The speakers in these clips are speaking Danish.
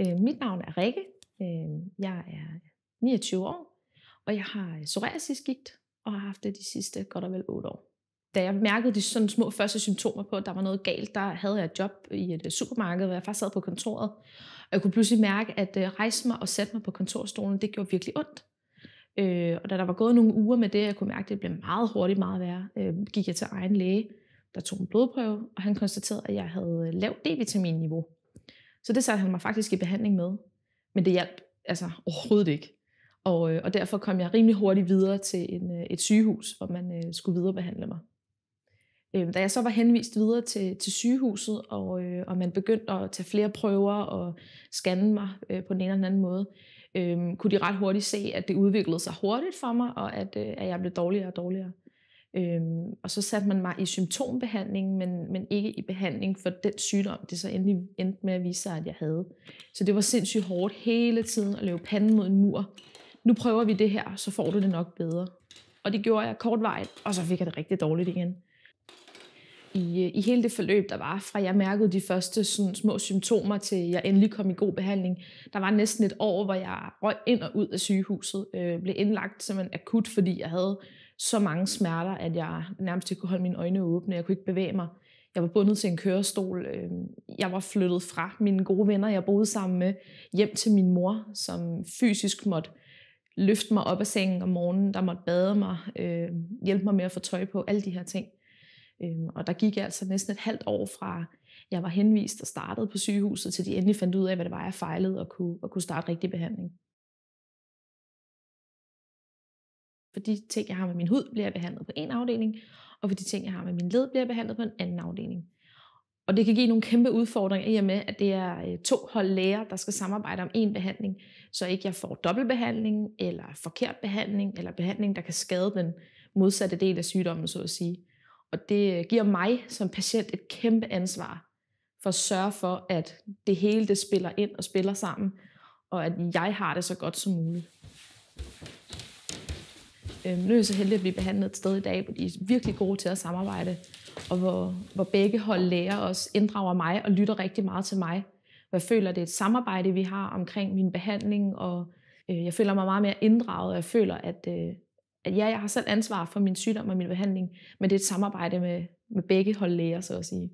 Øh, mit navn er Rikke. Øh, jeg er 29 år, og jeg har øh, psoriasisgigt og har haft det de sidste godt og vel 8 år. Da jeg mærkede de sådan små første symptomer på, at der var noget galt, der havde jeg et job i et øh, supermarked, hvor jeg faktisk sad på kontoret. Og jeg kunne pludselig mærke, at øh, rejse mig og sætte mig på kontorstolen, det gjorde virkelig ondt. og da der var gået nogle uger med det, jeg kunne mærke, at det blev meget hurtigt meget værre, gik jeg til egen læge, der tog en blodprøve, og han konstaterede, at jeg havde lavt D-vitaminniveau. Så det satte han mig faktisk i behandling med. Men det hjalp altså overhovedet ikke. Og, øh, og derfor kom jeg rimelig hurtigt videre til en, øh, et sygehus, hvor man øh, skulle viderebehandle mig. Øh, da jeg så var henvist videre til, til sygehuset, og, øh, og man begyndte at tage flere prøver og scanne mig øh, på den ene eller den anden måde, øh, kunne de ret hurtigt se, at det udviklede sig hurtigt for mig, og at, øh, at jeg blev dårligere og dårligere. Øhm, og så satte man mig i symptombehandling, men, men ikke i behandling for den sygdom, det så endelig endte med at vise sig, at jeg havde. Så det var sindssygt hårdt hele tiden at løbe panden mod en mur. Nu prøver vi det her, så får du det nok bedre. Og det gjorde jeg kortvarigt, og så fik jeg det rigtig dårligt igen. I, øh, i hele det forløb, der var, fra jeg mærkede de første sådan, små symptomer, til jeg endelig kom i god behandling, der var næsten et år, hvor jeg røg ind og ud af sygehuset, øh, blev indlagt som en akut, fordi jeg havde så mange smerter, at jeg nærmest ikke kunne holde mine øjne åbne. Jeg kunne ikke bevæge mig. Jeg var bundet til en kørestol. Øhm, jeg var flyttet fra mine gode venner, jeg boede sammen med, hjem til min mor, som fysisk måtte løfte mig op af sengen om morgenen, der måtte bade mig, øhm, hjælpe mig med at få tøj på, alle de her ting. Øhm, og der gik jeg altså næsten et halvt år fra, jeg var henvist og startede på sygehuset, til de endelig fandt ud af, hvad det var, jeg fejlede og kunne, og kunne starte rigtig behandling. For de ting, jeg har med min hud, bliver jeg behandlet på en afdeling, og for de ting, jeg har med min led, bliver jeg behandlet på en anden afdeling. Og det kan give nogle kæmpe udfordringer i og med, at det er øh, to hold læger, der skal samarbejde om en behandling, så ikke jeg får dobbeltbehandling, eller forkert behandling, eller behandling, der kan skade den modsatte del af sygdommen, så at sige. Og det øh, giver mig som patient et kæmpe ansvar for at sørge for, at det hele det spiller ind og spiller sammen, og at jeg har det så godt som muligt. Øhm, nu er jeg så heldig at blive behandlet et sted i dag, hvor de er virkelig gode til at samarbejde, og hvor, hvor begge hold lærer os, inddrager mig og lytter rigtig meget til mig. Og jeg føler, det er et samarbejde, vi har omkring min behandling, og øh, jeg føler mig meget mere inddraget, og jeg føler, at, øh, at ja, jeg har selv ansvar for min sygdom og min behandling, men det er et samarbejde med, med begge hold læger, så at sige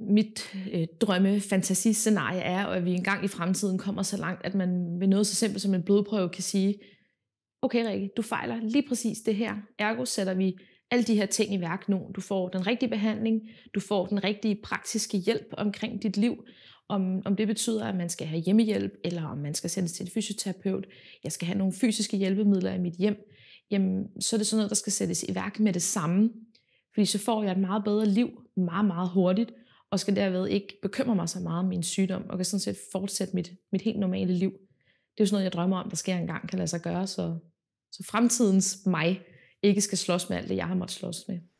mit øh, drømme fantasiscenarie er, at vi engang i fremtiden kommer så langt, at man ved noget så simpelt som en blodprøve kan sige, okay Rikke, du fejler lige præcis det her. Ergo sætter vi alle de her ting i værk nu. Du får den rigtige behandling, du får den rigtige praktiske hjælp omkring dit liv, om, om det betyder, at man skal have hjemmehjælp, eller om man skal sendes til en fysioterapeut, jeg skal have nogle fysiske hjælpemidler i mit hjem, jamen, så er det sådan noget, der skal sættes i værk med det samme. Fordi så får jeg et meget bedre liv meget, meget hurtigt, og skal derved ikke bekymre mig så meget om min sygdom, og kan sådan set fortsætte mit, mit helt normale liv. Det er jo sådan noget, jeg drømmer om, der sker engang, kan lade sig gøre, så, så fremtidens mig ikke skal slås med alt det, jeg har måttet slås med.